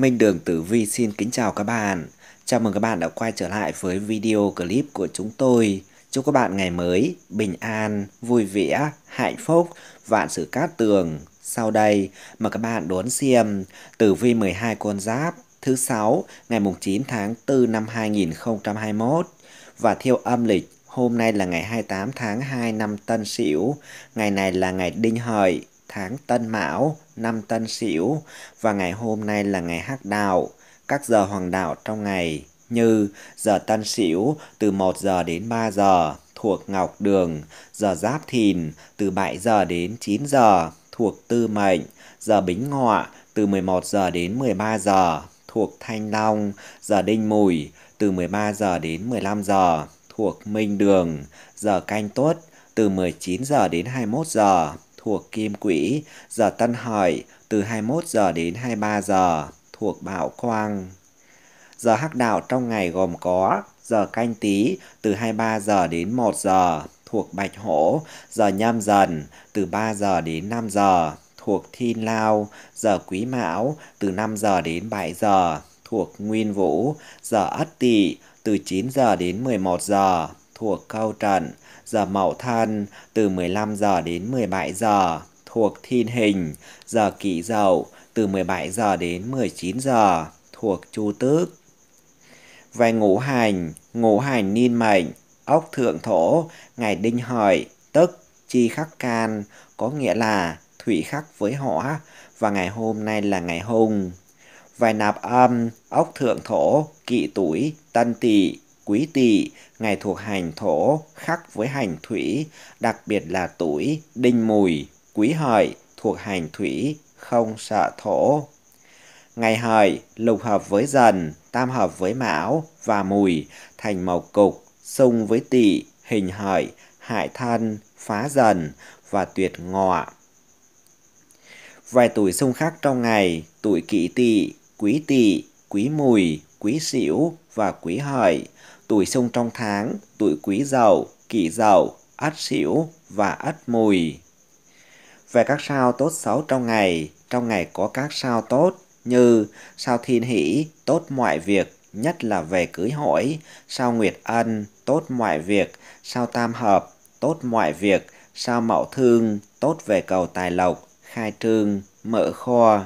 Minh Đường Tử Vi xin kính chào các bạn. Chào mừng các bạn đã quay trở lại với video clip của chúng tôi. Chúc các bạn ngày mới bình an, vui vẻ, hạnh phúc, vạn sự cát tường. Sau đây mà các bạn đón xem Tử Vi 12 con giáp thứ 6 ngày 9 tháng 4 năm 2021 và theo âm lịch hôm nay là ngày 28 tháng 2 năm Tân Sửu, ngày này là ngày Đinh Hợi, tháng Tân Mão, năm Tân Sửu và ngày hôm nay là ngày Hắc Đạo, các giờ hoàng đạo trong ngày như giờ Tân Sửu từ 1 giờ đến 3 giờ thuộc Ngọc Đường, giờ Giáp Thìn từ 7 giờ đến 9 giờ thuộc Tư Mệnh, giờ Bính Ngọ từ 11 giờ đến 13 giờ thuộc Thanh Long, giờ Đinh Mùi từ 13 giờ đến 15 giờ thuộc Minh Đường, giờ Canh Tuất từ 19 giờ đến 21 giờ thuộc Kim Quỹ, giờ Tân Hợi từ 21 giờ đến 23 giờ thuộc Bảo Quang. Giờ hắc đạo trong ngày gồm có giờ canh tí từ 23 giờ đến 1 giờ thuộc Bạch Hổ, giờ nhâm dần từ 3 giờ đến 5 giờ thuộc Thiên Lao, giờ Quý Mão từ 5 giờ đến 7 giờ thuộc Nguyên Vũ, giờ Ất Tỵ từ 9 giờ đến 11 giờ thuộc Câu Trận giờ mậu thân từ 15 giờ đến 17 giờ thuộc thiên hình, giờ kỷ dậu từ 17 giờ đến 19 giờ thuộc chu tước. Về ngũ hành, ngũ hành niên mệnh, ốc thượng thổ, ngày đinh hợi, tức chi khắc can, có nghĩa là thủy khắc với hỏa và ngày hôm nay là ngày hùng vài nạp âm, ốc thượng thổ, kỵ tuổi, tân tỵ quý tỵ, ngày thuộc hành thổ khắc với hành thủy, đặc biệt là tuổi đinh mùi, quý hợi thuộc hành thủy, không sợ thổ. Ngày hợi lục hợp với dần, tam hợp với mão và mùi, thành mộc cục, xung với tỵ, hình hợi, hại thân, phá dần và tuyệt ngọ. Vài tuổi xung khắc trong ngày, tuổi kỷ tỵ, quý tỵ, quý mùi, quý sửu và quý hợi tuổi sông trong tháng, tuổi quý dậu, kỷ dậu, ất sửu và ất mùi. Về các sao tốt xấu trong ngày, trong ngày có các sao tốt như sao thiên hỷ, tốt mọi việc, nhất là về cưới hỏi, sao nguyệt ân, tốt mọi việc, sao tam hợp, tốt mọi việc, sao mậu thương, tốt về cầu tài lộc, khai trương, mở kho.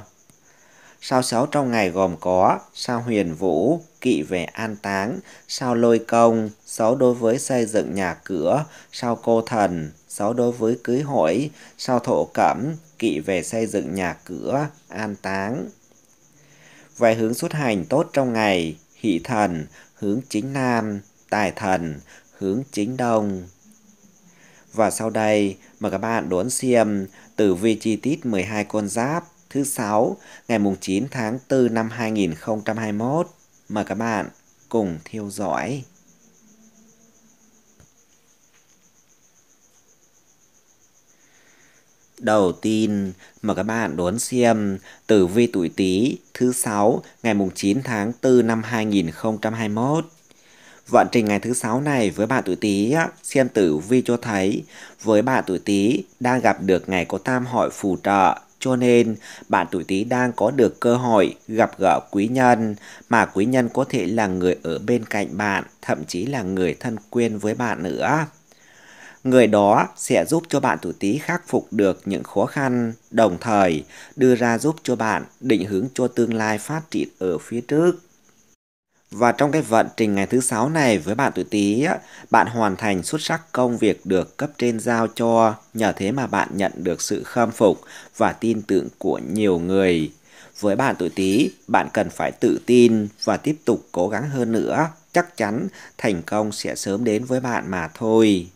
Sao xấu trong ngày gồm có sao huyền vũ, kỵ về an táng, sao lôi công, xấu đối với xây dựng nhà cửa, sao cô thần, xấu đối với cưới hỏi, sao thổ cẩm, kỵ về xây dựng nhà cửa, an táng. Về hướng xuất hành tốt trong ngày, hỷ thần, hướng chính nam, tài thần, hướng chính đông. Và sau đây, mời các bạn đón xem tử vi chi tiết 12 con giáp thứ 6 ngày mùng 9 tháng 4 năm 2021. Mời các bạn cùng theo dõi. Đầu tiên, mời các bạn đón xem tử vi tuổi Tý thứ 6 ngày mùng 9 tháng 4 năm 2021. Vận trình ngày thứ 6 này với bạn tuổi Tý xem tử vi cho thấy với bạn tuổi Tý đang gặp được ngày có tam hội phù trợ cho nên, bạn tuổi Tý đang có được cơ hội gặp gỡ quý nhân, mà quý nhân có thể là người ở bên cạnh bạn, thậm chí là người thân quen với bạn nữa. Người đó sẽ giúp cho bạn tuổi Tý khắc phục được những khó khăn, đồng thời đưa ra giúp cho bạn định hướng cho tương lai phát triển ở phía trước. Và trong cái vận trình ngày thứ sáu này với bạn tuổi Tý, bạn hoàn thành xuất sắc công việc được cấp trên giao cho, nhờ thế mà bạn nhận được sự khâm phục và tin tưởng của nhiều người. Với bạn tuổi Tý, bạn cần phải tự tin và tiếp tục cố gắng hơn nữa, chắc chắn thành công sẽ sớm đến với bạn mà thôi.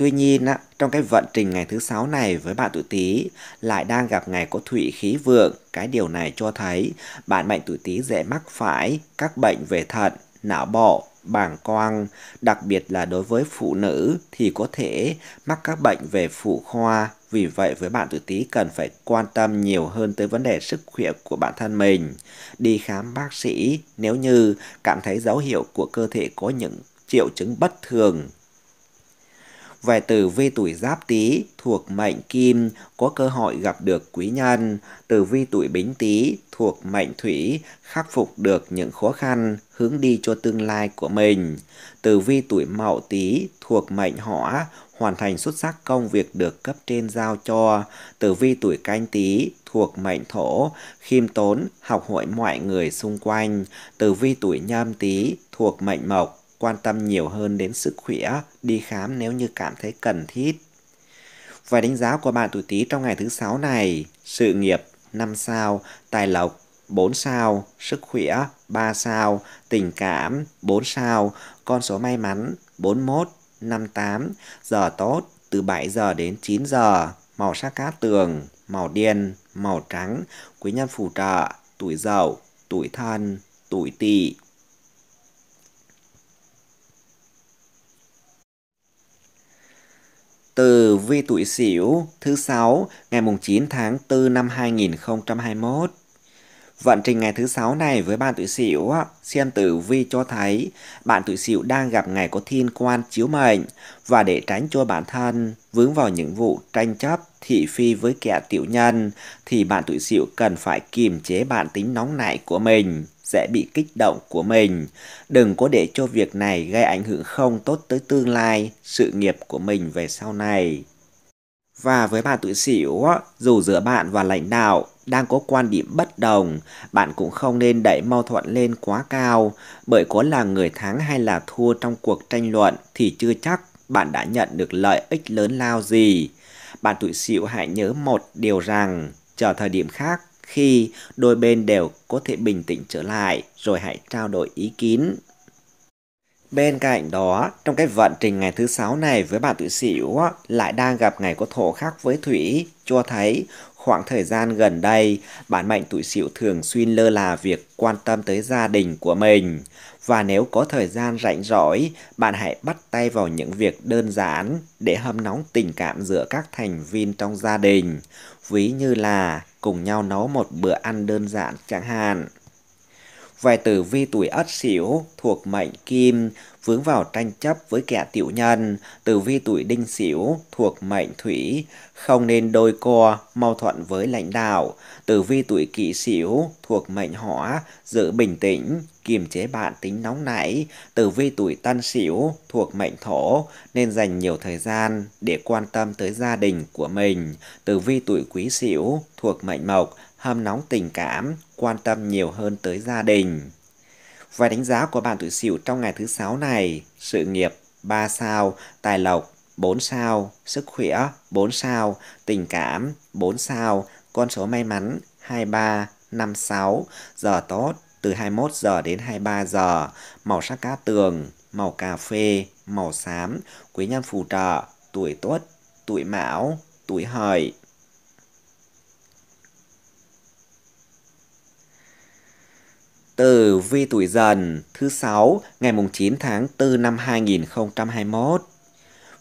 Tuy nhiên, trong cái vận trình ngày thứ sáu này với bạn tuổi Tý lại đang gặp ngày có thủy khí vượng. Cái điều này cho thấy bạn mệnh tuổi Tý dễ mắc phải các bệnh về thận, não bộ, bàng quang, đặc biệt là đối với phụ nữ thì có thể mắc các bệnh về phụ khoa. Vì vậy với bạn tuổi Tý cần phải quan tâm nhiều hơn tới vấn đề sức khỏe của bản thân mình. Đi khám bác sĩ nếu như cảm thấy dấu hiệu của cơ thể có những triệu chứng bất thường về tử vi tuổi giáp tý thuộc mệnh kim có cơ hội gặp được quý nhân, tử vi tuổi bính tý thuộc mệnh thủy khắc phục được những khó khăn, hướng đi cho tương lai của mình. Tử vi tuổi mậu tý thuộc mệnh hỏa hoàn thành xuất sắc công việc được cấp trên giao cho. Tử vi tuổi canh tý thuộc mệnh thổ, khiêm tốn, học hỏi mọi người xung quanh. Tử vi tuổi nhâm tý thuộc mệnh mộc, quan tâm nhiều hơn đến sức khỏe, đi khám nếu như cảm thấy cần thiết. Và đánh giá của bạn tuổi Tý trong ngày thứ sáu này, sự nghiệp 5 sao, tài lộc 4 sao, sức khỏe 3 sao, tình cảm 4 sao, con số may mắn 41, 58, giờ tốt từ 7 giờ đến 9 giờ, màu sắc cát tường, màu đen, màu trắng, quý nhân phù trợ, tuổi dậu, tuổi thân, tuổi tỵ. từ vi tuổi Sửu thứ sáu ngày mùng 9 tháng 4 năm 2021. Vận trình ngày thứ sáu này với bạn tuổi Sửu xem tử vi cho thấy bạn tuổi Sửu đang gặp ngày có thiên quan chiếu mệnh và để tránh cho bản thân vướng vào những vụ tranh chấp thị phi với kẻ tiểu nhân thì bạn tuổi Sửu cần phải kiềm chế bản tính nóng nảy của mình dễ bị kích động của mình. Đừng có để cho việc này gây ảnh hưởng không tốt tới tương lai, sự nghiệp của mình về sau này. Và với bạn tuổi sửu, dù giữa bạn và lãnh đạo đang có quan điểm bất đồng, bạn cũng không nên đẩy mâu thuẫn lên quá cao, bởi có là người thắng hay là thua trong cuộc tranh luận thì chưa chắc bạn đã nhận được lợi ích lớn lao gì. Bạn tuổi sửu hãy nhớ một điều rằng, chờ thời điểm khác, khi đôi bên đều có thể bình tĩnh trở lại rồi hãy trao đổi ý kiến. Bên cạnh đó, trong cái vận trình ngày thứ sáu này với bạn tuổi sửu lại đang gặp ngày có thổ khác với thủy, cho thấy khoảng thời gian gần đây, bạn mệnh tuổi Sửu thường xuyên lơ là việc quan tâm tới gia đình của mình. Và nếu có thời gian rảnh rỗi, bạn hãy bắt tay vào những việc đơn giản để hâm nóng tình cảm giữa các thành viên trong gia đình. Ví như là cùng nhau nấu một bữa ăn đơn giản chẳng hạn. Vài tử vi tuổi ất sửu thuộc mệnh kim, vướng vào tranh chấp với kẻ tiểu nhân, tử vi tuổi đinh sửu thuộc mệnh thủy, không nên đôi co, mâu thuẫn với lãnh đạo, tử vi tuổi kỷ sửu thuộc mệnh hỏa, giữ bình tĩnh, kiềm chế bạn tính nóng nảy, tử vi tuổi tân sửu thuộc mệnh thổ nên dành nhiều thời gian để quan tâm tới gia đình của mình. Tử vi tuổi quý sửu thuộc mệnh mộc, hâm nóng tình cảm, quan tâm nhiều hơn tới gia đình. Và đánh giá của bạn tuổi sửu trong ngày thứ sáu này, sự nghiệp 3 sao, tài lộc 4 sao, sức khỏe 4 sao, tình cảm 4 sao, con số may mắn 23, 56, giờ tốt từ 21 giờ đến 23 giờ, màu sắc cát tường, màu cà phê, màu xám, quý nhân phù trợ, tuổi tuất, tuổi mão, tuổi hợi. từ vi tuổi dần thứ 6 ngày mùng 9 tháng 4 năm 2021.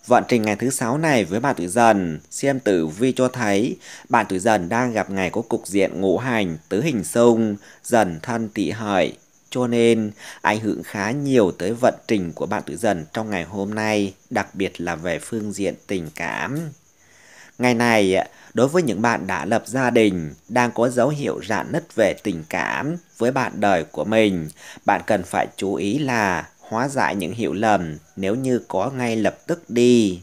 Vận trình ngày thứ sáu này với bạn tuổi dần, xem tử vi cho thấy bạn tuổi dần đang gặp ngày có cục diện ngũ hành, tứ hình xung, dần thân tỵ hợi. Cho nên, ảnh hưởng khá nhiều tới vận trình của bạn tuổi dần trong ngày hôm nay, đặc biệt là về phương diện tình cảm. Ngày này, đối với những bạn đã lập gia đình, đang có dấu hiệu rạn nứt về tình cảm với bạn đời của mình, bạn cần phải chú ý là hóa giải những hiểu lầm nếu như có ngay lập tức đi.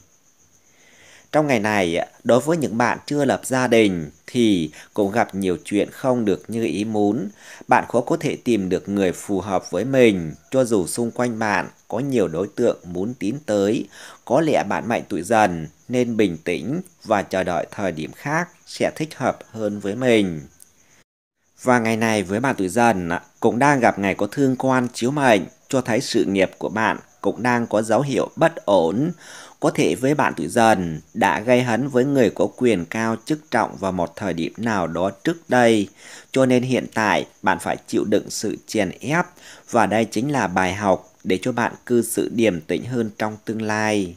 Trong ngày này, đối với những bạn chưa lập gia đình thì cũng gặp nhiều chuyện không được như ý muốn. Bạn khó có thể tìm được người phù hợp với mình, cho dù xung quanh bạn có nhiều đối tượng muốn tiến tới. Có lẽ bạn mạnh tuổi dần nên bình tĩnh và chờ đợi thời điểm khác sẽ thích hợp hơn với mình. Và ngày này với bạn tuổi dần cũng đang gặp ngày có thương quan chiếu mệnh cho thấy sự nghiệp của bạn cũng đang có dấu hiệu bất ổn. Có thể với bạn tuổi dần đã gây hấn với người có quyền cao chức trọng vào một thời điểm nào đó trước đây. Cho nên hiện tại bạn phải chịu đựng sự chèn ép và đây chính là bài học để cho bạn cư xử điềm tĩnh hơn trong tương lai.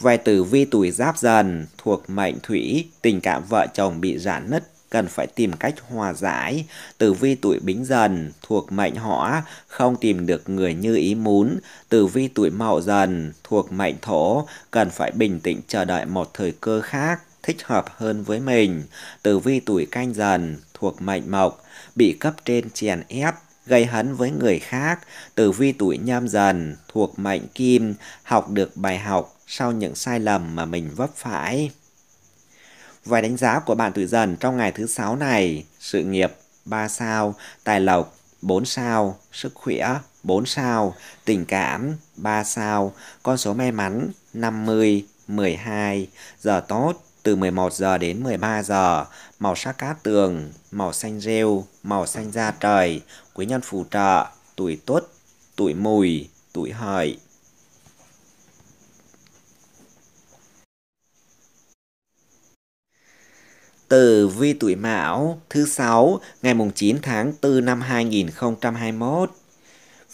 Về tử vi tuổi giáp dần thuộc mệnh thủy, tình cảm vợ chồng bị giãn nứt cần phải tìm cách hòa giải. Tử vi tuổi bính dần thuộc mệnh hỏa, không tìm được người như ý muốn. Tử vi tuổi mậu dần thuộc mệnh thổ, cần phải bình tĩnh chờ đợi một thời cơ khác thích hợp hơn với mình. Tử vi tuổi canh dần thuộc mệnh mộc, bị cấp trên chèn ép, gây hấn với người khác. Tử vi tuổi nhâm dần thuộc mệnh kim, học được bài học sau những sai lầm mà mình vấp phải. Vài đánh giá của bạn tuổi dần trong ngày thứ sáu này, sự nghiệp 3 sao, tài lộc 4 sao, sức khỏe 4 sao, tình cảm 3 sao, con số may mắn 50, 12, giờ tốt từ 11 giờ đến 13 giờ, màu sắc cát tường, màu xanh rêu, màu xanh da trời, quý nhân phù trợ, tuổi tuất, tuổi mùi, tuổi hợi. Tử vi tuổi Mão thứ sáu ngày mùng 9 tháng 4 năm 2021.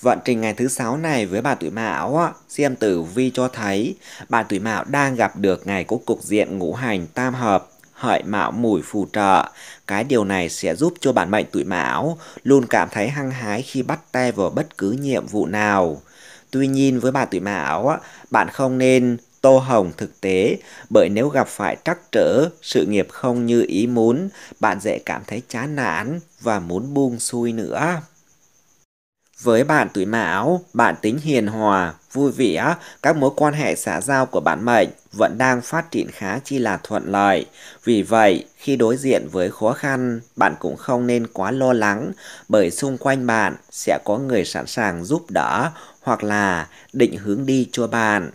Vận trình ngày thứ sáu này với bà tuổi Mão, xem tử vi cho thấy bà tuổi Mão đang gặp được ngày có cục diện ngũ hành tam hợp hợi mạo mùi phù trợ. Cái điều này sẽ giúp cho bản mệnh tuổi Mão luôn cảm thấy hăng hái khi bắt tay vào bất cứ nhiệm vụ nào. Tuy nhiên với bà tuổi Mão, bạn không nên Tô Hồng thực tế, bởi nếu gặp phải trắc trở, sự nghiệp không như ý muốn, bạn dễ cảm thấy chán nản và muốn buông xuôi nữa. Với bạn tuổi mão, bạn tính hiền hòa, vui vẻ, các mối quan hệ xã giao của bạn mệnh vẫn đang phát triển khá chi là thuận lợi. Vì vậy, khi đối diện với khó khăn, bạn cũng không nên quá lo lắng, bởi xung quanh bạn sẽ có người sẵn sàng giúp đỡ hoặc là định hướng đi cho bạn.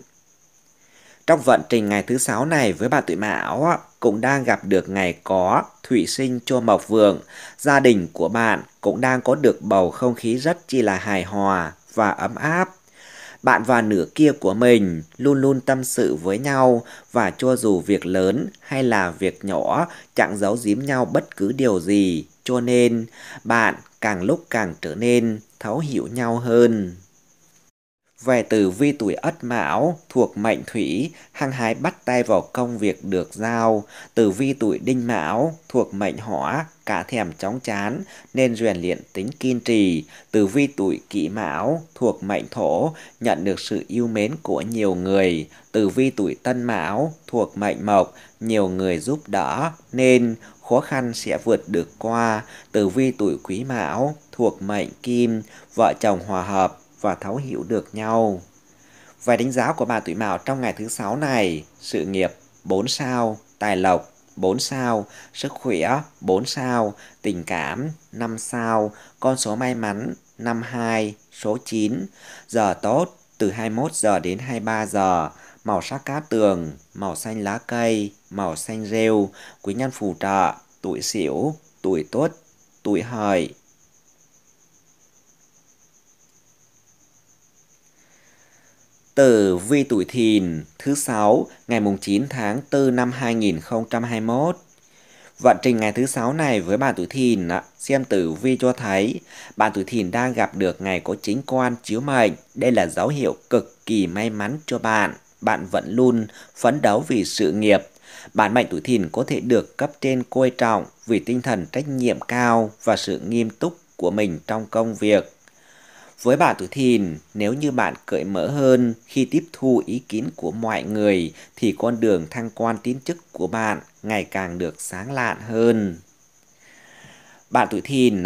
Trong vận trình ngày thứ sáu này với bà tuổi mão cũng đang gặp được ngày có thủy sinh cho mộc vượng. Gia đình của bạn cũng đang có được bầu không khí rất chi là hài hòa và ấm áp. Bạn và nửa kia của mình luôn luôn tâm sự với nhau và cho dù việc lớn hay là việc nhỏ chẳng giấu giếm nhau bất cứ điều gì. Cho nên bạn càng lúc càng trở nên thấu hiểu nhau hơn. Về tử vi tuổi ất mão thuộc mệnh thủy, hăng hái bắt tay vào công việc được giao. Tử vi tuổi đinh mão thuộc mệnh hỏa, cả thèm chóng chán nên rèn luyện tính kiên trì. Tử vi tuổi kỷ mão thuộc mệnh thổ, nhận được sự yêu mến của nhiều người. Tử vi tuổi tân mão thuộc mệnh mộc, nhiều người giúp đỡ nên khó khăn sẽ vượt được qua. Tử vi tuổi quý mão thuộc mệnh kim, vợ chồng hòa hợp và thấu hiểu được nhau. Vài đánh giá của bà tuổi Mão trong ngày thứ sáu này, sự nghiệp 4 sao, tài lộc 4 sao, sức khỏe 4 sao, tình cảm 5 sao, con số may mắn 52, số 9, giờ tốt từ 21 giờ đến 23 giờ, màu sắc cá tường, màu xanh lá cây, màu xanh rêu, quý nhân phù trợ, tuổi sửu, tuổi tuất, tuổi hợi, Tử vi tuổi thìn thứ sáu ngày mùng 9 tháng 4 năm 2021. Vận trình ngày thứ sáu này với bạn tuổi thìn xem tử vi cho thấy bạn tuổi thìn đang gặp được ngày có chính quan chiếu mệnh. Đây là dấu hiệu cực kỳ may mắn cho bạn. Bạn vẫn luôn phấn đấu vì sự nghiệp. bạn mệnh tuổi thìn có thể được cấp trên coi trọng vì tinh thần trách nhiệm cao và sự nghiêm túc của mình trong công việc với bà tuổi thìn, nếu như bạn cởi mở hơn khi tiếp thu ý kiến của mọi người thì con đường thăng quan tiến chức của bạn ngày càng được sáng lạn hơn. Bạn tuổi thìn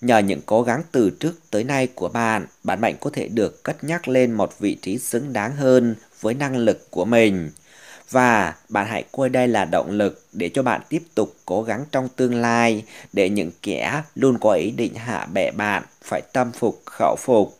Nhờ những cố gắng từ trước tới nay của bạn, bạn mạnh có thể được cất nhắc lên một vị trí xứng đáng hơn với năng lực của mình. Và bạn hãy coi đây là động lực để cho bạn tiếp tục cố gắng trong tương lai để những kẻ luôn có ý định hạ bệ bạn phải tâm phục khẩu phục.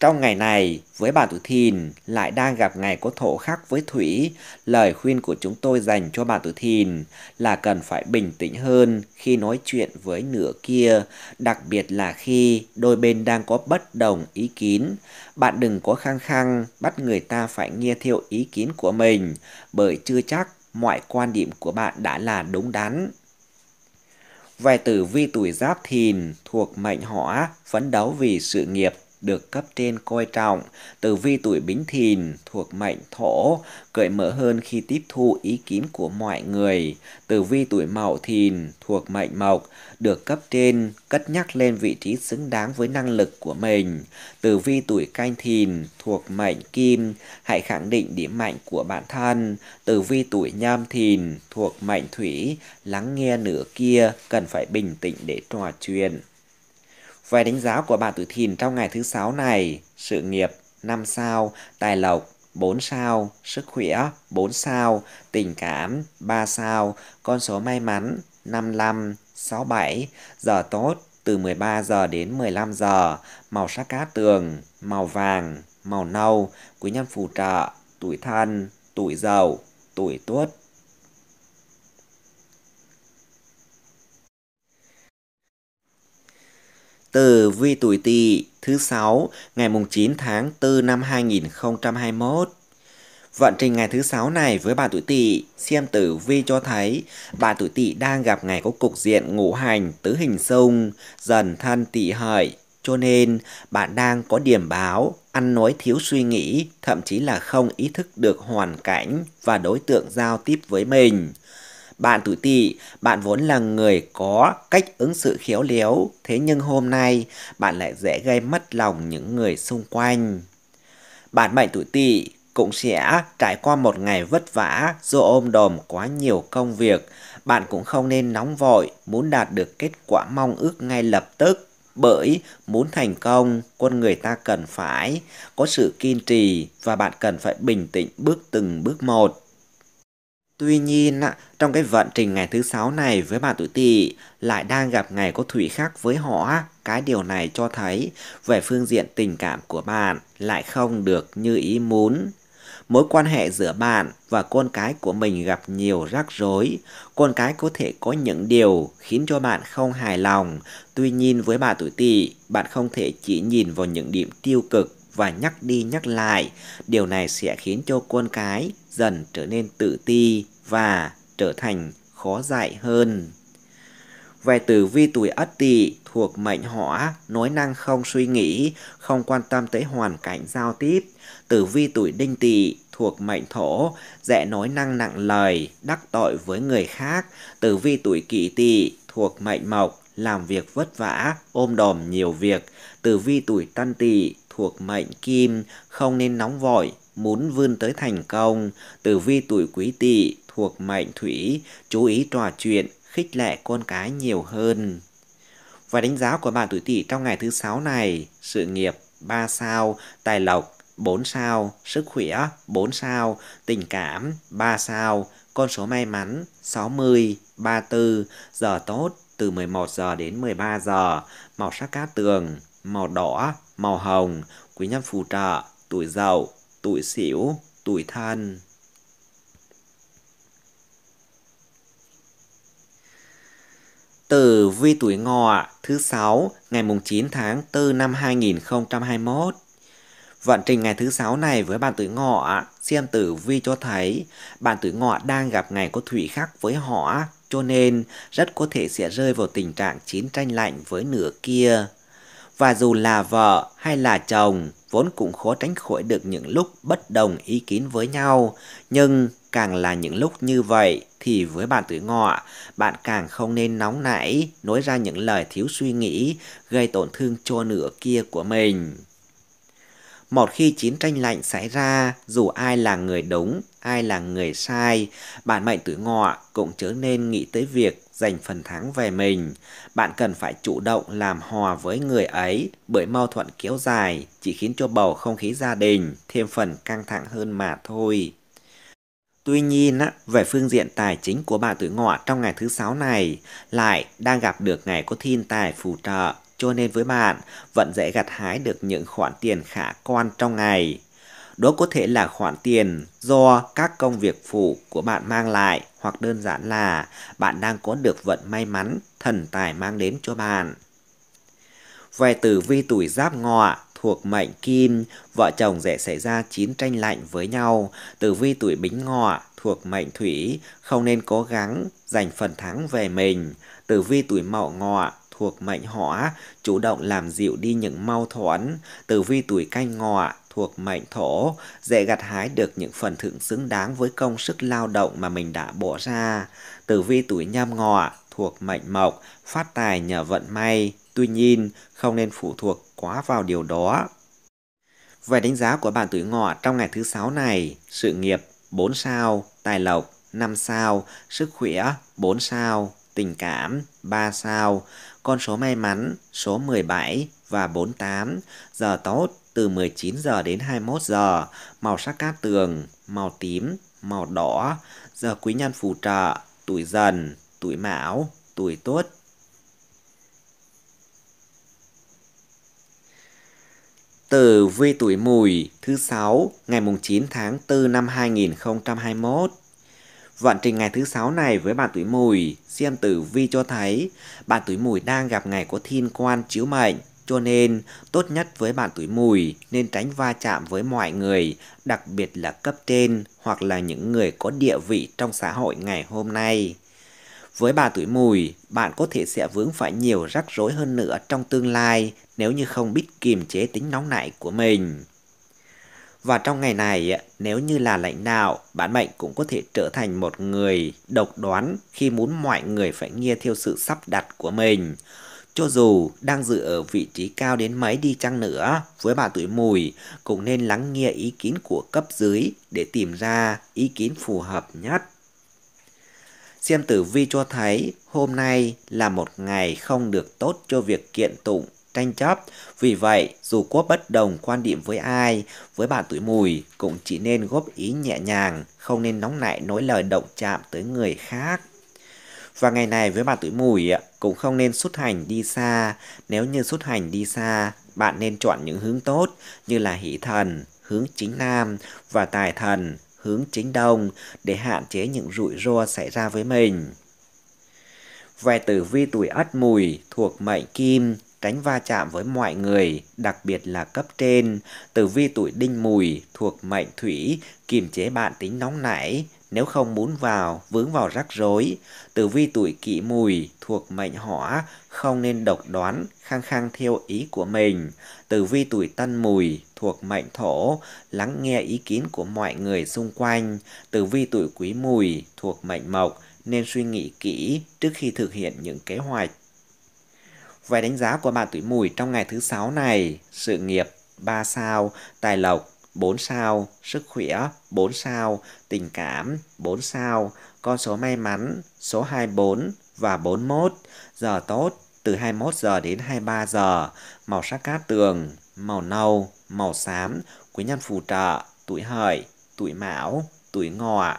Trong ngày này, với bà tuổi thìn lại đang gặp ngày có thổ khắc với thủy, lời khuyên của chúng tôi dành cho bà tuổi thìn là cần phải bình tĩnh hơn khi nói chuyện với nửa kia, đặc biệt là khi đôi bên đang có bất đồng ý kiến. Bạn đừng có khăng khăng bắt người ta phải nghe theo ý kiến của mình, bởi chưa chắc mọi quan điểm của bạn đã là đúng đắn. Về tử vi tuổi giáp thìn thuộc mệnh hỏa, phấn đấu vì sự nghiệp được cấp trên coi trọng, tử vi tuổi bính thìn thuộc mệnh thổ, cởi mở hơn khi tiếp thu ý kiến của mọi người. Tử vi tuổi mậu thìn thuộc mệnh mộc, được cấp trên cất nhắc lên vị trí xứng đáng với năng lực của mình. Tử vi tuổi canh thìn thuộc mệnh kim, hãy khẳng định điểm mạnh của bản thân. Tử vi tuổi nhâm thìn thuộc mệnh thủy, lắng nghe nửa kia, cần phải bình tĩnh để trò chuyện. Về đánh giá của bà Tử Thìn trong ngày thứ sáu này, sự nghiệp 5 sao, tài lộc 4 sao, sức khỏe 4 sao, tình cảm 3 sao, con số may mắn 55, 67, giờ tốt từ 13 giờ đến 15 giờ, màu sắc cá tường, màu vàng, màu nâu, quý nhân phù trợ, tuổi thân, tuổi giàu tuổi tuất. Tử vi tuổi Tỵ thứ sáu ngày mùng 9 tháng 4 năm 2021. Vận trình ngày thứ sáu này với bạn tuổi Tỵ, xem tử vi cho thấy bạn tuổi Tỵ đang gặp ngày có cục diện ngũ hành tứ hình xung, dần thân Tỵ hợi, cho nên bạn đang có điểm báo ăn nói thiếu suy nghĩ, thậm chí là không ý thức được hoàn cảnh và đối tượng giao tiếp với mình. Bạn tuổi tỵ, bạn vốn là người có cách ứng xử khéo léo, thế nhưng hôm nay bạn lại dễ gây mất lòng những người xung quanh. Bạn mệnh tuổi tỵ cũng sẽ trải qua một ngày vất vả do ôm đồm quá nhiều công việc. Bạn cũng không nên nóng vội, muốn đạt được kết quả mong ước ngay lập tức. Bởi muốn thành công, con người ta cần phải có sự kiên trì và bạn cần phải bình tĩnh bước từng bước một. Tuy nhiên, trong cái vận trình ngày thứ sáu này với bạn tuổi tỵ lại đang gặp ngày có thủy khắc với họ, cái điều này cho thấy về phương diện tình cảm của bạn lại không được như ý muốn. Mối quan hệ giữa bạn và con cái của mình gặp nhiều rắc rối, con cái có thể có những điều khiến cho bạn không hài lòng. Tuy nhiên với bà tuổi tỵ, bạn không thể chỉ nhìn vào những điểm tiêu cực và nhắc đi nhắc lại. Điều này sẽ khiến cho con cái dần trở nên tự ti và trở thành khó dạy hơn. Về tử vi tuổi ất tỵ thuộc mệnh hỏa, nói năng không suy nghĩ, không quan tâm tới hoàn cảnh giao tiếp. Tử vi tuổi đinh tỵ thuộc mệnh thổ, dễ nói năng nặng lời, đắc tội với người khác. Tử vi tuổi kỷ tỵ thuộc mệnh mộc, làm việc vất vả, ôm đồm nhiều việc. Tử vi tuổi tân tỵ thuộc mệnh kim, không nên nóng vội, muốn vươn tới thành công. Tử vi tuổi quý tỵ thuộc mệnh thủy, chú ý trò chuyện, khích lệ con cái nhiều hơn. Và đánh giá của bạn tuổi tỵ trong ngày thứ sáu này, sự nghiệp 3 sao, tài lộc 4 sao, sức khỏe 4 sao, tình cảm 3 sao, con số may mắn 60, 34, giờ tốt từ 11 giờ đến 13 giờ, màu sắc cát tường, màu đỏ, màu hồng, quý nhân phù trợ, tuổi dậu, tuổi sửu, tuổi thân. từ vi tuổi ngọ thứ sáu ngày mùng 9 tháng 4 năm 2021. Vận trình ngày thứ sáu này với bạn tuổi ngọ, xem tử vi cho thấy bạn tuổi ngọ đang gặp ngày có thủy khắc với họ, cho nên rất có thể sẽ rơi vào tình trạng chiến tranh lạnh với nửa kia. Và dù là vợ hay là chồng vốn cũng khó tránh khỏi được những lúc bất đồng ý kiến với nhau. Nhưng càng là những lúc như vậy thì với bạn tuổi ngọ, bạn càng không nên nóng nảy, nói ra những lời thiếu suy nghĩ, gây tổn thương cho nửa kia của mình. Một khi chiến tranh lạnh xảy ra, dù ai là người đúng, ai là người sai, bạn mệnh tuổi ngọ cũng chớ nên nghĩ tới việc dành phần thắng về mình. Bạn cần phải chủ động làm hòa với người ấy bởi mâu thuẫn kéo dài chỉ khiến cho bầu không khí gia đình thêm phần căng thẳng hơn mà thôi. Tuy nhiên, về phương diện tài chính của bạn tuổi ngọ trong ngày thứ sáu này lại đang gặp được ngày có thiên tài phù trợ, cho nên với bạn vẫn dễ gặt hái được những khoản tiền khả quan trong ngày. Đó có thể là khoản tiền do các công việc phụ của bạn mang lại hoặc đơn giản là bạn đang có được vận may mắn, thần tài mang đến cho bạn. Về tử vi tuổi giáp ngọ thuộc mệnh kim, vợ chồng dễ xảy ra chiến tranh lạnh với nhau. Tử vi tuổi bính ngọ thuộc mệnh thủy, không nên cố gắng giành phần thắng về mình. Tử vi tuổi mậu ngọ thuộc mệnh hỏa, chủ động làm dịu đi những mau thuẫn, tử vi tuổi canh ngọ thuộc mệnh thổ, dễ gặt hái được những phần thưởng xứng đáng với công sức lao động mà mình đã bỏ ra. Tử vi tuổi nhâm ngọ thuộc mệnh mộc, phát tài nhờ vận may, tuy nhiên không nên phụ thuộc quá vào điều đó. Về đánh giá của bạn tuổi ngọ trong ngày thứ sáu này, sự nghiệp 4 sao, tài lộc 5 sao, sức khỏe 4 sao, tình cảm 3 sao. Con số may mắn số 17 và 48, giờ tốt từ 19 giờ đến 21 giờ, màu sắc cát tường, màu tím, màu đỏ, giờ quý nhân phù trợ, tuổi dần, tuổi mão, tuổi tuất. từ vi tuổi mùi thứ 6 ngày mùng 9 tháng 4 năm 2021 Vận trình ngày thứ sáu này với bạn tuổi mùi, xem tử vi cho thấy bạn tuổi mùi đang gặp ngày có thiên quan chiếu mệnh. Cho nên, tốt nhất với bạn tuổi mùi nên tránh va chạm với mọi người, đặc biệt là cấp trên hoặc là những người có địa vị trong xã hội ngày hôm nay. Với bà tuổi mùi, bạn có thể sẽ vướng phải nhiều rắc rối hơn nữa trong tương lai nếu như không biết kiềm chế tính nóng nảy của mình. Và trong ngày này, nếu như là lãnh đạo, bản mệnh cũng có thể trở thành một người độc đoán khi muốn mọi người phải nghe theo sự sắp đặt của mình. Cho dù đang dự ở vị trí cao đến mấy đi chăng nữa, với bà tuổi mùi cũng nên lắng nghe ý kiến của cấp dưới để tìm ra ý kiến phù hợp nhất. Xem tử vi cho thấy hôm nay là một ngày không được tốt cho việc kiện tụng tranh chấp. Vì vậy, dù Quốc bất đồng quan điểm với ai, với bạn tuổi mùi cũng chỉ nên góp ý nhẹ nhàng, không nên nóng nảy nói lời động chạm tới người khác. Và ngày này với bạn tuổi mùi cũng không nên xuất hành đi xa. Nếu như xuất hành đi xa, bạn nên chọn những hướng tốt như là hỷ thần, hướng chính nam và tài thần, hướng chính đông để hạn chế những rủi ro xảy ra với mình. Về tử vi tuổi Ất Mùi thuộc mệnh Kim, tránh va chạm với mọi người, đặc biệt là cấp trên. Tử vi tuổi đinh mùi thuộc mệnh thủy, kiềm chế bạn tính nóng nảy, nếu không muốn vào, vướng vào rắc rối. Tử vi tuổi kỷ mùi thuộc mệnh hỏa, không nên độc đoán, khăng khăng theo ý của mình. Tử vi tuổi tân mùi thuộc mệnh thổ, lắng nghe ý kiến của mọi người xung quanh. Tử vi tuổi quý mùi thuộc mệnh mộc, nên suy nghĩ kỹ trước khi thực hiện những kế hoạch. Về đánh giá của bạn tuổi mùi trong ngày thứ sáu này, sự nghiệp 3 sao, tài lộc 4 sao, sức khỏe 4 sao, tình cảm 4 sao, con số may mắn số 24 và 41, giờ tốt từ 21 giờ đến 23 giờ, màu sắc cát tường, màu nâu, màu xám, quý nhân phù trợ, tuổi hợi, tuổi mão, tuổi ngọ.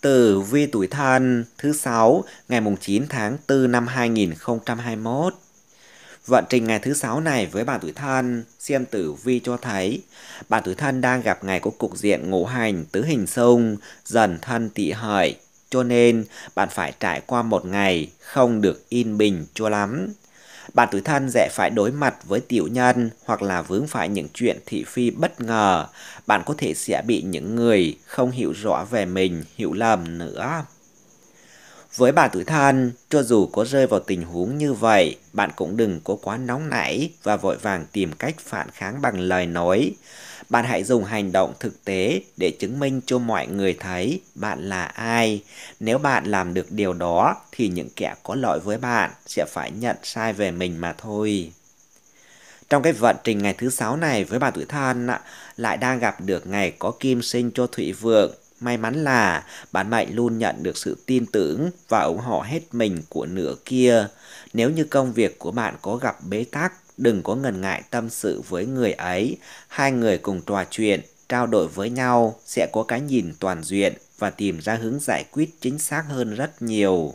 tử vi tuổi thân thứ sáu ngày mùng 9 tháng 4 năm 2021. Vận trình ngày thứ sáu này với bạn tuổi thân, xem tử vi cho thấy bạn tuổi thân đang gặp ngày có cục diện ngũ hành tứ hình xung, dần thân tỵ hợi, cho nên bạn phải trải qua một ngày không được yên bình cho lắm bạn tuổi thân sẽ phải đối mặt với tiểu nhân hoặc là vướng phải những chuyện thị phi bất ngờ. Bạn có thể sẽ bị những người không hiểu rõ về mình hiểu lầm nữa. Với bạn tuổi thân, cho dù có rơi vào tình huống như vậy, bạn cũng đừng có quá nóng nảy và vội vàng tìm cách phản kháng bằng lời nói. Bạn hãy dùng hành động thực tế để chứng minh cho mọi người thấy bạn là ai. Nếu bạn làm được điều đó thì những kẻ có lỗi với bạn sẽ phải nhận sai về mình mà thôi. Trong cái vận trình ngày thứ sáu này với bà tuổi thân lại đang gặp được ngày có kim sinh cho thủy vượng May mắn là bản mệnh luôn nhận được sự tin tưởng và ủng hộ hết mình của nửa kia. Nếu như công việc của bạn có gặp bế tắc đừng có ngần ngại tâm sự với người ấy. Hai người cùng trò chuyện, trao đổi với nhau sẽ có cái nhìn toàn diện và tìm ra hướng giải quyết chính xác hơn rất nhiều.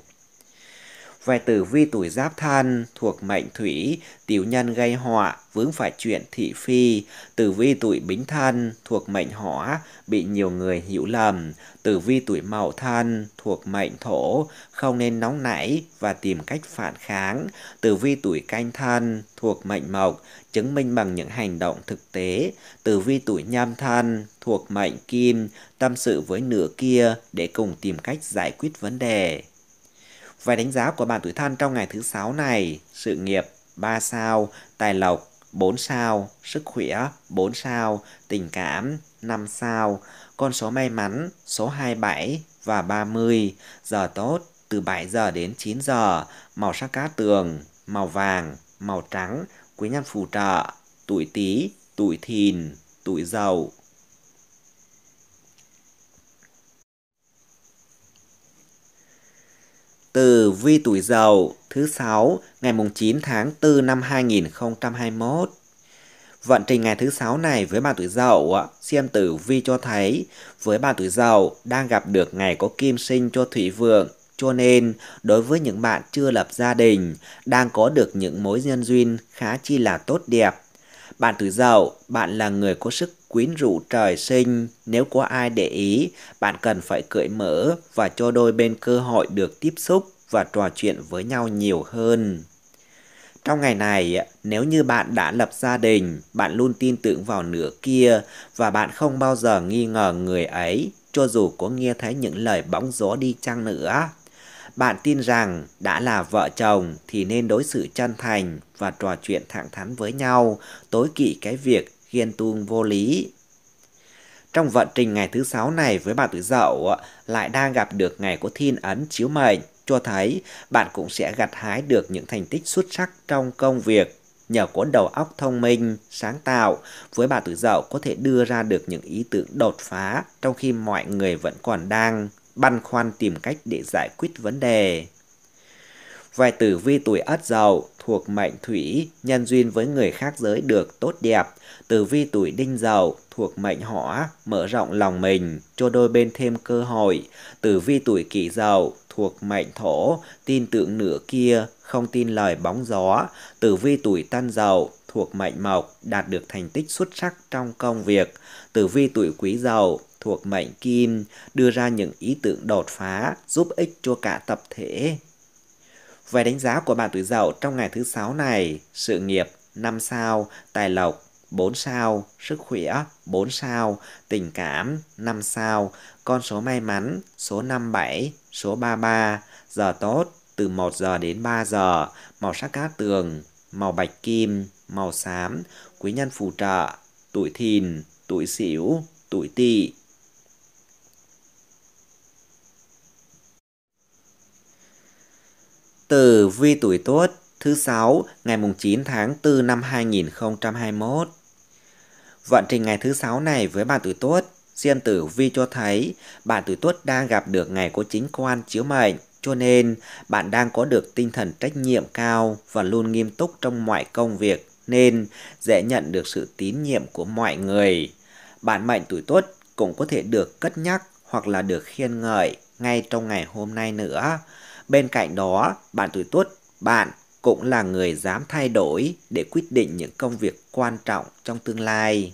Về tử vi tuổi giáp thân thuộc mệnh thủy, tiểu nhân gây họa, vướng phải chuyện thị phi. Tử vi tuổi bính thân thuộc mệnh hỏa, bị nhiều người hiểu lầm. Tử vi tuổi mậu thân thuộc mệnh thổ, không nên nóng nảy và tìm cách phản kháng. Tử vi tuổi canh thân thuộc mệnh mộc, chứng minh bằng những hành động thực tế. Tử vi tuổi nhâm thân thuộc mệnh kim, tâm sự với nửa kia để cùng tìm cách giải quyết vấn đề. Vài đánh giá của bạn tuổi thân trong ngày thứ sáu này, sự nghiệp 3 sao, tài lộc 4 sao, sức khỏe 4 sao, tình cảm 5 sao, con số may mắn số 27 và 30, giờ tốt từ 7 giờ đến 9 giờ, màu sắc cá tường, màu vàng, màu trắng, quý nhân phù trợ, tuổi tí, tuổi thìn, tuổi dậu. Từ Vi Tuổi Dậu thứ sáu ngày mùng 9 tháng 4 năm 2021. Vận trình ngày thứ sáu này với bà tuổi Dậu, xem tử vi cho thấy với bà tuổi Dậu đang gặp được ngày có kim sinh cho thủy vượng cho nên, đối với những bạn chưa lập gia đình, đang có được những mối nhân duyên khá chi là tốt đẹp bạn tuổi dậu, bạn là người có sức quyến rũ trời sinh. Nếu có ai để ý, bạn cần phải cởi mở và cho đôi bên cơ hội được tiếp xúc và trò chuyện với nhau nhiều hơn. Trong ngày này, nếu như bạn đã lập gia đình, bạn luôn tin tưởng vào nửa kia và bạn không bao giờ nghi ngờ người ấy, cho dù có nghe thấy những lời bóng gió đi chăng nữa. Bạn tin rằng đã là vợ chồng thì nên đối xử chân thành và trò chuyện thẳng thắn với nhau, tối kỵ cái việc ghen tuông vô lý. Trong vận trình ngày thứ sáu này với bạn tuổi dậu ờ, lại đang gặp được ngày của thiên ấn chiếu mệnh, cho thấy bạn cũng sẽ gặt hái được những thành tích xuất sắc trong công việc nhờ có đầu óc thông minh, sáng tạo, với bà tuổi dậu có thể đưa ra được những ý tưởng đột phá trong khi mọi người vẫn còn đang băn khoăn tìm cách để giải quyết vấn đề. Vài tử vi tuổi ất dậu thuộc mệnh thủy, nhân duyên với người khác giới được tốt đẹp. Tử vi tuổi đinh dậu thuộc mệnh hỏa, mở rộng lòng mình, cho đôi bên thêm cơ hội. Tử vi tuổi kỷ dậu thuộc mệnh thổ, tin tưởng nửa kia, không tin lời bóng gió. Tử vi tuổi tân dậu thuộc mệnh mộc, đạt được thành tích xuất sắc trong công việc. Tử vi tuổi quý dậu thuộc mệnh kim đưa ra những ý tưởng đột phá giúp ích cho cả tập thể. Về đánh giá của bạn tuổi Dậu trong ngày thứ sáu này, sự nghiệp 5 sao, tài lộc 4 sao, sức khỏe 4 sao, tình cảm 5 sao, con số may mắn số 57, số 33, giờ tốt từ 1 giờ đến 3 giờ, màu sắc cát tường, màu bạch kim, màu xám, quý nhân phù trợ, tuổi thìn, tuổi sửu, tuổi tỵ. Tử vi tuổi Tuất thứ sáu ngày mùng 9 tháng 4 năm 2021. Vận trình ngày thứ sáu này với bạn tuổi Tuất, Diêm Tử Vi cho thấy bạn tuổi Tuất đang gặp được ngày có chính quan chiếu mệnh, cho nên bạn đang có được tinh thần trách nhiệm cao và luôn nghiêm túc trong mọi công việc nên dễ nhận được sự tín nhiệm của mọi người. Bạn mệnh tuổi Tuất cũng có thể được cất nhắc hoặc là được khiên ngợi ngay trong ngày hôm nay nữa Bên cạnh đó, bạn tuổi tuất, bạn cũng là người dám thay đổi để quyết định những công việc quan trọng trong tương lai.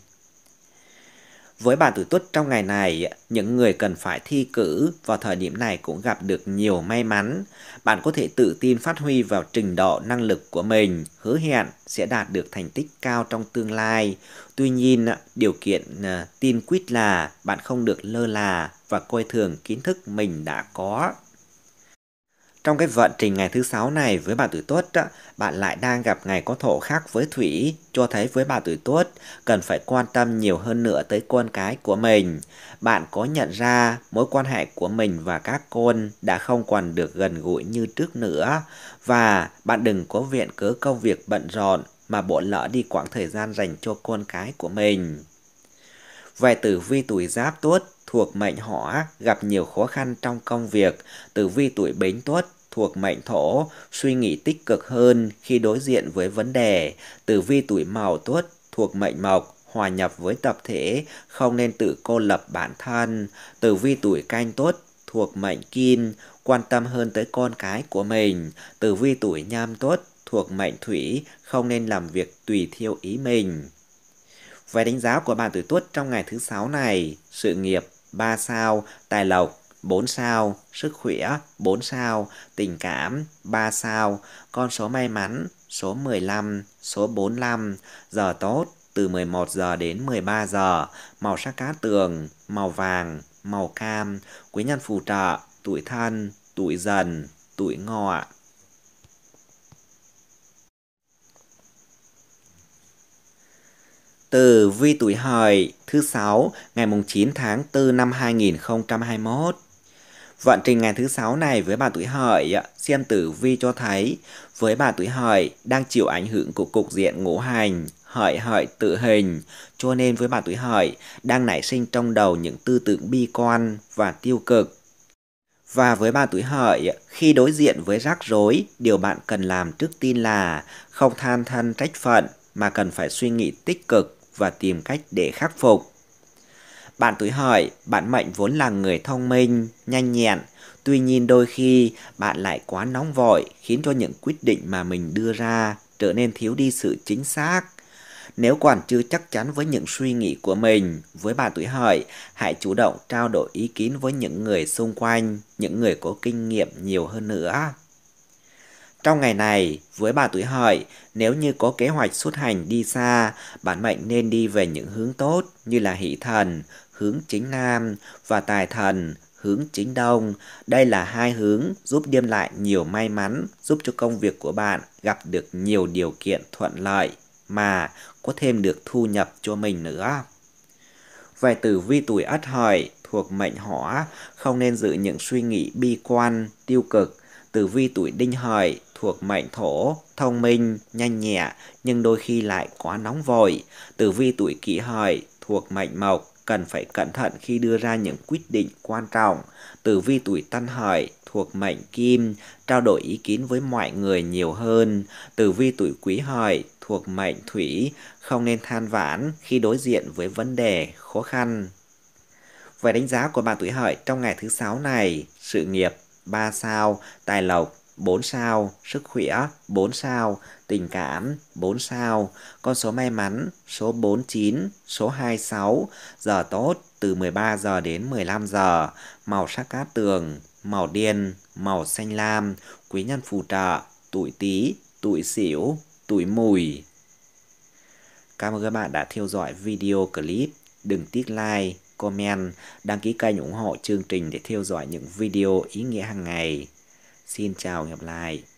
Với bạn tuổi tuất trong ngày này, những người cần phải thi cử vào thời điểm này cũng gặp được nhiều may mắn. Bạn có thể tự tin phát huy vào trình độ năng lực của mình, hứa hẹn sẽ đạt được thành tích cao trong tương lai. Tuy nhiên, điều kiện ờ, tin quyết là bạn không được lơ là và coi thường kiến thức mình đã có. Trong cái vận trình ngày thứ sáu này với bạn tuổi tuất, bạn lại đang gặp ngày có thổ khác với thủy, cho thấy với bạn tuổi tuất cần phải quan tâm nhiều hơn nữa tới con cái của mình. Bạn có nhận ra mối quan hệ của mình và các con đã không còn được gần gũi như trước nữa và bạn đừng có viện cớ công việc bận rộn mà bỏ lỡ đi quãng thời gian dành cho con cái của mình. Về tử vi tuổi giáp tuất thuộc mệnh hỏa gặp nhiều khó khăn trong công việc, tử vi tuổi bính tuất thuộc mệnh thổ, suy nghĩ tích cực hơn khi đối diện với vấn đề. Tử vi tuổi mậu tuất thuộc mệnh mộc, hòa nhập với tập thể, không nên tự cô lập bản thân. Tử vi tuổi canh tuất thuộc mệnh kim, quan tâm hơn tới con cái của mình. Tử vi tuổi nhâm tuất thuộc mệnh thủy, không nên làm việc tùy theo ý mình. Về đánh giá của bạn tuổi tuất trong ngày thứ sáu này, sự nghiệp 3 sao, tài lộc 4 sao, sức khỏe 4 sao, tình cảm 3 sao, con số may mắn số 15, số 45, giờ tốt từ 11 giờ đến 13 giờ, màu sắc cá tường, màu vàng, màu cam, quý nhân phù trợ, tuổi thân, tuổi dần, tuổi ngọ. Từ vi tuổi hợi thứ sáu ngày mùng 9 tháng 4 năm 2021. Vận trình ngày thứ sáu này với bà tuổi hợi, xem tử vi cho thấy với bà tuổi hợi đang chịu ảnh hưởng của cục diện ngũ hành, hợi hợi tự hình, cho nên với bà tuổi hợi đang nảy sinh trong đầu những tư tưởng bi quan và tiêu cực. Và với bà tuổi hợi, khi đối diện với rắc rối, điều bạn cần làm trước tiên là không than thân trách phận mà cần phải suy nghĩ tích cực và tìm cách để khắc phục. Bạn tuổi hợi, bạn mệnh vốn là người thông minh, nhanh nhẹn. Tuy nhiên đôi khi bạn lại quá nóng vội khiến cho những quyết định mà mình đưa ra trở nên thiếu đi sự chính xác. Nếu còn chưa chắc chắn với những suy nghĩ của mình, với bạn tuổi hợi, hãy chủ động trao đổi ý kiến với những người xung quanh, những người có kinh nghiệm nhiều hơn nữa. Trong ngày này, với bà tuổi hợi, nếu như có kế hoạch xuất hành đi xa, bạn mệnh nên đi về những hướng tốt như là hỷ thần, hướng chính nam và tài thần hướng chính đông. Đây là hai hướng giúp đem lại nhiều may mắn, giúp cho công việc của bạn gặp được nhiều điều kiện thuận lợi mà có thêm được thu nhập cho mình nữa. Về tử vi tuổi ất hợi thuộc mệnh hỏa, không nên giữ những suy nghĩ bi quan, tiêu cực. Tử vi tuổi đinh hợi thuộc mệnh thổ, thông minh, nhanh nhẹ nhưng đôi khi lại quá nóng vội. Tử vi tuổi kỷ hợi thuộc mệnh mộc, cần phải cẩn thận khi đưa ra những quyết định quan trọng. Tử vi tuổi Tân Hợi thuộc mệnh Kim, trao đổi ý kiến với mọi người nhiều hơn. Tử vi tuổi Quý Hợi thuộc mệnh Thủy, không nên than vãn khi đối diện với vấn đề khó khăn. Về đánh giá của bạn tuổi Hợi trong ngày thứ sáu này, sự nghiệp 3 sao, tài lộc 4 sao, sức khỏe 4 sao, tình cảm 4 sao, con số may mắn số 49, số 26, giờ tốt từ 13 giờ đến 15 giờ, màu sắc cát tường, màu điên, màu xanh lam, quý nhân phù trợ, tuổi tí, tuổi xỉu, tuổi mùi. Cảm ơn các bạn đã theo dõi video clip. Đừng tiếc like, comment, đăng ký kênh ủng hộ chương trình để theo dõi những video ý nghĩa hàng ngày. Xin chào và gặp lại.